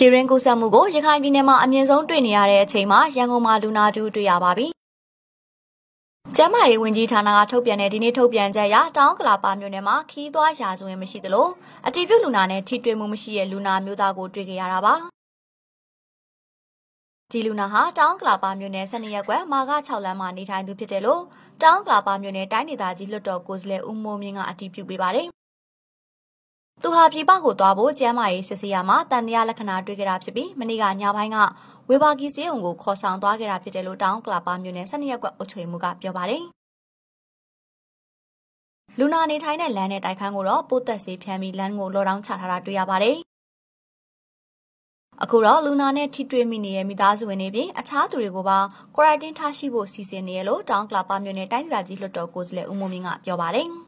ပြည်ရင်းကူးစက်မှုကိုရခိုင်ပြည်နယ်မှာအမြင့်ဆုံးတွေ့နေရတဲ့အချိန်မှာရန်ကုန်မှာလူနာတူတွေ့ရပါပြီ။ကျန်းမာရေးဝန်ကြီးဌာနကထုတ်ပြန်တဲ့ဒီနေ့ထုတ်ပြန်ချက်အရတောင်ကလာပါမြို့နယ်မှာခီးသွွားရာဇဝင်မရှိသလိုအတိပြုလူနာနဲ့ထိတွေ့မှုမရှိတဲ့လူနာမျိုးသားကိုတွေ့ကြရတာပါ။ဒီလူနာဟာတောင်ကလာပါမြို့နယ်၁၂ရက်ကွယ်မာက6လမ်းမှာနေထိုင်သူဖြစ်တယ်လို့တောင်ကလာပါမြို့နယ်တိုင်းဒေသကြီးလွှတ်တော်ကိုယ်စားလှယ်ဦးမိုးမြင့်ကအတည်ပြုပေးပါတယ်သူဟာပြည်ပကိုသွားဖို့ကျမ်းမာရေးစစ်ဆေးရမှာတန်တရားလက္ခဏာတွေ့ခဲ့တာဖြစ်ပြီးမနေ့ကညပိုင်းကဝေဘာဂီစေးုံကိုခေါ်ဆောင်သွားခဲ့တာဖြစ်တယ်လို့တောင်ကလာပါမြို့နယ်၁၂ရက်ကွက်အုပ်ချုပ်မှုကပြောပါတယ်။လူနာနေထိုင်တဲ့လမ်းနဲ့တိုက်ခန်းကိုတော့ပိုးသက်စေးဖြန်းပြီးလမ်းကိုလော်တောင်းချထားတာတွေ့ရပါတယ်။အခုတော့လူနာနဲ့ထိတွေ့မိနေတဲ့မိသားစုဝင်တွေပြင်အခြားသူတွေကိုပါကွာရန်တင်းထားရှိဖို့စီစဉ်နေရလို့တောင်ကလာပါမြို့နယ်တိုင်းဒေသကြီးလွှတ်တော်ကိုယ်စားလှယ်ဦးမိုးမြင့်ကပြောပါတယ်။